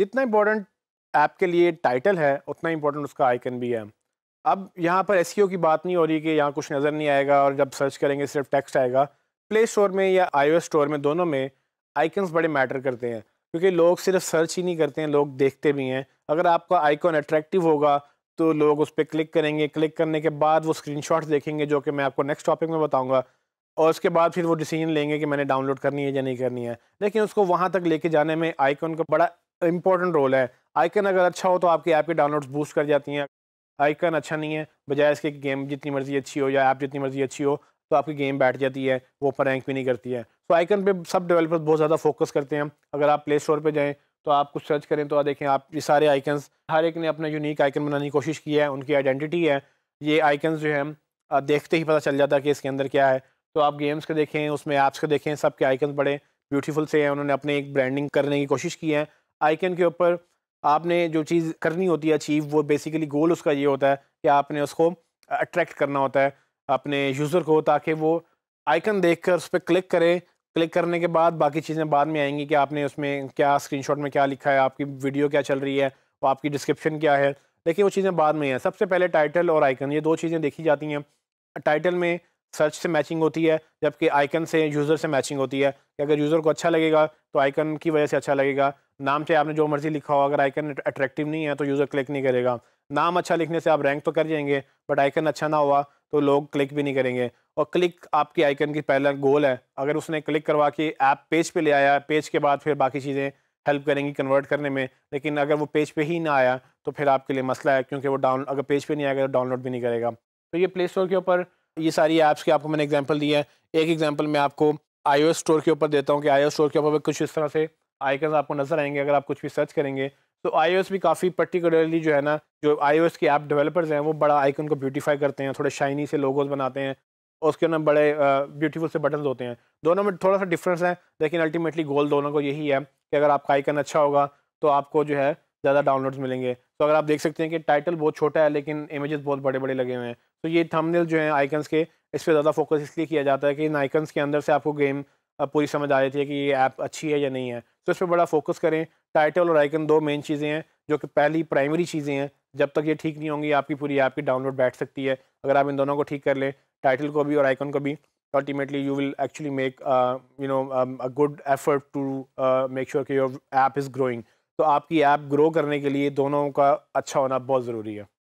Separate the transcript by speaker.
Speaker 1: जितना important app के लिए टाइटल है उतना इंपॉर्टेंट उसका आइकन भी है अब यहाँ पर एस e की बात नहीं हो रही कि यहाँ कुछ नज़र नहीं आएगा और जब सर्च करेंगे सिर्फ टेक्स्ट आएगा प्ले स्टोर में या आई स्टोर में दोनों में आइकन्स बड़े मैटर करते हैं क्योंकि लोग सिर्फ सर्च ही नहीं करते हैं लोग देखते भी हैं अगर आपका आइकॉन अट्रैक्टिव होगा तो लोग उस पर क्लिक करेंगे क्लिक करने के बाद वो स्क्रीनशॉट्स देखेंगे जो कि मैं आपको नेक्स्ट टॉपिक में बताऊंगा और उसके बाद फिर वो डिसीजन लेंगे कि मैंने डाउनलोड करनी है या नहीं करनी है लेकिन उसको वहाँ तक लेके जाने में आइकॉन का बड़ा इंपॉर्टेंट रोल है आइकन अगर अच्छा हो तो आपकी ऐप की डाउनलोड्स बूस्ट कर जाती हैं आइकन अच्छा नहीं है बजाय इसके गेम जितनी मर्ज़ी अच्छी हो या ऐप जितनी मर्ज़ी अच्छी हो तो आपकी गेम बैठ जाती है वो ऊपर रैंक भी नहीं करती है तो आइकन पे सब डेवलपर्स बहुत ज़्यादा फोकस करते हैं अगर आप प्ले स्टोर पर जाएँ तो आप कुछ सर्च करें तो आप देखें आप ये सारे आइकन्स हर एक ने अपना यूनिक आइकन बनाने की कोशिश की है उनकी आइडेंटिटी है ये आइकन्स जो है देखते ही पता चल जाता है कि इसके अंदर क्या है तो आप गेम्स के देखें उसमें ऐप्स के देखें सब के बड़े ब्यूटीफुल से हैं उन्होंने अपने एक ब्रांडिंग करने की कोशिश की है आइकन के ऊपर आपने जो चीज़ करनी होती है अचीव वो बेसिकली गोल उसका ये होता है कि आपने उसको अट्रैक्ट करना होता है अपने यूज़र को ताकि वो आइकन देख कर उस पर क्लिक करें क्लिक करने के बाद बाकी चीज़ें बाद में आएंगी कि आपने उसमें क्या स्क्रीनशॉट में क्या लिखा है आपकी वीडियो क्या चल रही है और आपकी डिस्क्रिप्शन क्या है लेकिन वो चीज़ें बाद में हैं सबसे पहले टाइटल और आइकन ये दो चीज़ें देखी जाती हैं टाइटल में सर्च से मैचिंग होती है जबकि आइकन से यूज़र से मैचिंग होती है कि अगर यूज़र को अच्छा लगेगा तो आइकन की वजह से अच्छा लगेगा नाम चाहे आपने जो मर्जी लिखा हो अगर आइकन अट्रैक्टिव नहीं है तो यूज़र क्लिक नहीं करेगा नाम अच्छा लिखने से आप रैंक तो कर जाएंगे बट आइकन अच्छा ना हुआ तो लोग क्लिक भी नहीं करेंगे और क्लिक आपकी आइकन की पहला गोल है अगर उसने क्लिक करवा के ऐप पेज पे ले आया पेज के बाद फिर बाकी चीज़ें हेल्प करेंगी कन्वर्ट करने में लेकिन अगर वो पेज पे ही ना आया तो फिर आपके लिए मसला है क्योंकि वो डाउन अगर पेज पे नहीं आएगा तो डाउनलोड भी नहीं करेगा तो ये प्ले स्टोर के ऊपर ये सारी ऐप्स की आपको मैंने एग्जाम्पल दी है एक एग्जाम्पल मैं आपको आई स्टोर के ऊपर देता हूँ कि आई स्टोर के ऊपर कुछ इस तरह से आइकन आपको नज़र आएंगे अगर आप कुछ भी सर्च करेंगे तो आई भी काफ़ी पर्टिकुलरली जो है ना जो आई के ऐप डेवलपर्स हैं वो बड़ा आइकन को ब्यूटीफाई करते हैं थोड़े शाइनी से लोगोज बनाते हैं और उसके ना बड़े ब्यूटीफुल से बटन होते हैं दोनों में थोड़ा सा डिफरेंस है लेकिन अल्टीमेटली गोल दोनों को यही है कि अगर आपका आइकन अच्छा होगा तो आपको जो है ज़्यादा डाउनलोड्स मिलेंगे तो अगर आप देख सकते हैं कि टाइटल बहुत छोटा है लेकिन इमेजेस बहुत बड़े बड़े लगे हुए हैं तो ये थंबनेल जो है आइकन्स के इस पर ज़्यादा फोकस इसलिए किया जाता है कि इन आइकन्स के अंदर से आपको गेम पूरी समझ आ जाती है कि ये ऐप अच्छी है या नहीं है तो इस पर बड़ा फोकस करें टाइटल और आइकन दो मेन चीज़ें हैं जो कि पहली प्राइमरी चीज़ें हैं जब तक ये ठीक नहीं होंगी आपकी पूरी ऐप की डाउनलोड बैठ सकती है अगर आप इन दोनों को ठीक कर लें टाइटल को भी और आइकन को भी ultimately you will actually make you know a good effort to make sure कि योर ऐप इज़ ग्रोइंग तो आपकी ऐप ग्रो करने के लिए दोनों का अच्छा होना बहुत ज़रूरी है